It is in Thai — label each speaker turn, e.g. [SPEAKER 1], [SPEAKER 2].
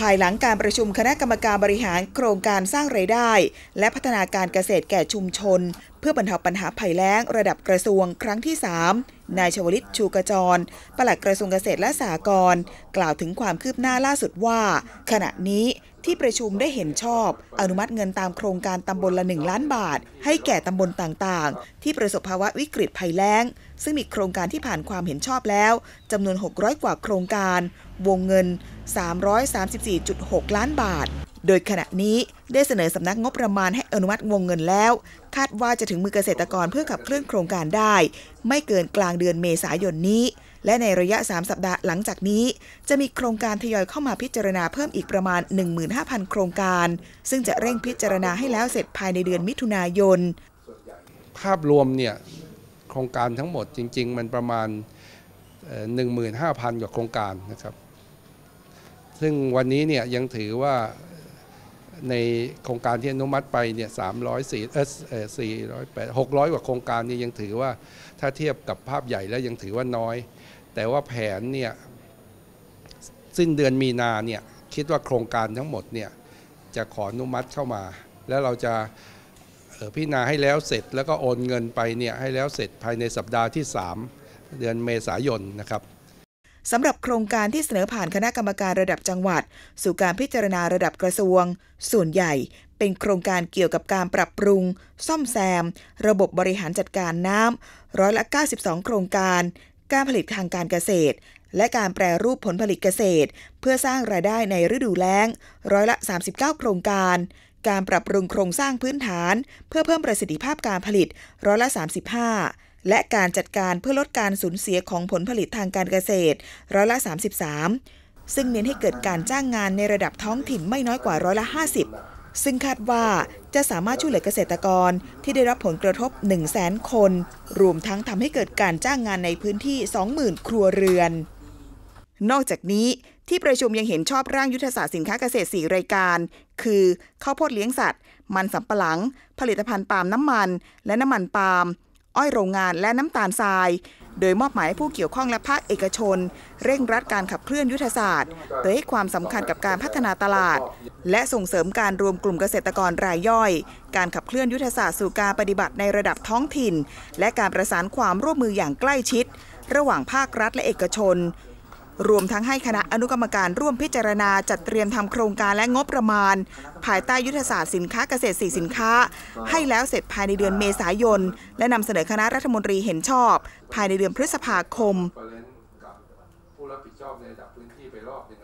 [SPEAKER 1] ภายหลังการประชุมคณะกรรมการบริหารโครงการสร้างไรายได้ และพัฒนาการเกษตรแก่ชุมชน เพื่อบรรเทาปัญหาภัยแล้ง ระดับกระทรวงครั้งที่ 3นายชวลิตชูกระจร ปลัดกระทรวงเกษตรและสหกรณ์กล่าวถึงความคืบหน้าล่าสุดว่า ขณะนี้ที่ประชุมได้เห็นชอบ อนุมัติเงินตามโครงการตำบลละหนึ่งล้านบาท ให้แก่ตำบลต่างๆ ที่ประสบภาวะวิกฤตภัยแล้ง ซึ่งมีโครงการที่ผ่านความเห็นชอบแล้ว จำนวน 600 กว่าโครงการวงเงิน 334.6 ล้านบาทโดยขณะนี้ได้เสนอสำนักงบประมาณให้อนุมัติวงเงินแล้ว คาดว่าจะถึงมือเกษตรกรเพื่อขับเคลื่อนโครงการได้ ไม่เกินกลางเดือนเมษายนนี้ และในระยะ 3 สัปดาห์หลังจากนี้ จะมีโครงการทยอยเข้ามาพิจารณาเพิ่มอีกประมาณ 15,000 โครงการ ซึ่งจะเร่งพิจารณาให้แล้วเสร็จภายในเดือนมิถุนายน
[SPEAKER 2] ภาพรวมเนี่ยโครงการทั้งหมดจริง ๆมันประมาณ15,000กว่าโครงการนะครับ ซึ่งวันนี้เนี่ยยังถือว่าในโครงการที่อนุมัติไปเนี่ยสามร้อยสี่เอสสี่ร้อยแปดหกร้อยกว่าโครงการนี่ยังถือว่า ถ้าเทียบกับภาพใหญ่แล้วยังถือว่าน้อย แต่ว่าแผนเนี่ยสิ้นเดือนมีนาเนี่ยคิดว่าโครงการทั้งหมดเนี่ยจะขออนุมัติเข้ามา แล้วเราจะพิจารณาให้แล้วเสร็จแล้วก็โอนเงินไปเนี่ยให้แล้วเสร็จภายในสัปดาห์ที่ 3 เดือนเมษายนนะครับ
[SPEAKER 1] สำหรับโครงการที่เสนอผ่านคณะกรรมการระดับจังหวัด สู่การพิจารณาระดับกระทรวง ส่วนใหญ่เป็นโครงการเกี่ยวกับการปรับปรุง ซ่อมแซม ระบบบริหารจัดการน้ำร้อยละ 92 โครงการ การผลิตทางการเกษตร และการแปรรูปผลผลิตเกษตร เพื่อสร้างรายได้ในฤดูแล้ง ร้อยละ 39 โครงการ การปรับปรุงโครงสร้างพื้นฐาน เพื่อเพิ่มประสิทธิภาพการผลิต ร้อยละ 35และการจัดการเพื่อลดการสูญเสียของผลผลิตทางการเกษตร ร้อยละ 33 ซึ่งเน้นให้เกิดการจ้างงานในระดับท้องถิ่นไม่น้อยกว่าร้อยละ 50 ซึ่งคาดว่าจะสามารถช่วยเหลือเกษตรกรที่ได้รับผลกระทบ 1 0 0 0 0แคน รวมทั้งทำให้เกิดการจ้างงานในพื้นที่20,000 ครัวเรือน นอกจากนี้ที่ประชุมยังเห็นชอบร่างยุทธศาสตร์สินค้าเกษตร4รายการ คือ ข้าวโพดเลี้ยงสัตว์ มันสำปะหลัง ผลิตภัณฑ์ปาล์มน้ำมัน และน้ำมันปาล์มอ้อยโรงงานและน้ำตาลทราย โดยมอบหมายผู้เกี่ยวข้องและภาคเอกชน เร่งรัดการขับเคลื่อนยุทธศาสตร์โดยให้ความสำคัญกับการพัฒนาตลาด และส่งเสริมการรวมกลุ่มเกษตรกรรายย่อย การขับเคลื่อนยุทธศาสตร์สู่การปฏิบัติในระดับท้องถิ่น และการประสานความร่วมมืออย่างใกล้ชิด ระหว่างภาครัฐและเอกชนรวมทั้งให้คณะอนุกรรมการร่วมพิจารณาจัดเตรียมทำโครงการและงบประมาณ ภายใต้ยุทธศาสตร์สินค้าเกษตร 4 สินค้า ให้แล้วเสร็จภายในเดือนเมษายน และนำเสนอคณะรัฐมนตรีเห็นชอบ ภายในเดือนพฤษภาคม
[SPEAKER 2] ผู้รับผิดชอบในระดับพื้นที่ไปรอบหนึ่ง